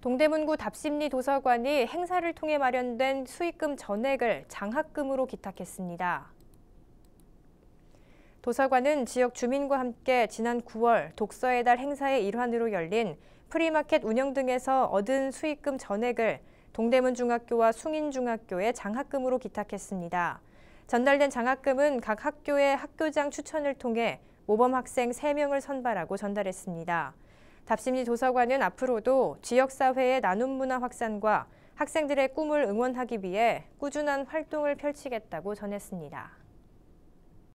동대문구 답심리 도서관이 행사를 통해 마련된 수익금 전액을 장학금으로 기탁했습니다. 도서관은 지역 주민과 함께 지난 9월 독서의 달 행사의 일환으로 열린 프리마켓 운영 등에서 얻은 수익금 전액을 동대문중학교와 숭인중학교에 장학금으로 기탁했습니다. 전달된 장학금은 각 학교의 학교장 추천을 통해 모범 학생 3명을 선발하고 전달했습니다. 답심리 도서관은 앞으로도 지역사회의 나눔 문화 확산과 학생들의 꿈을 응원하기 위해 꾸준한 활동을 펼치겠다고 전했습니다.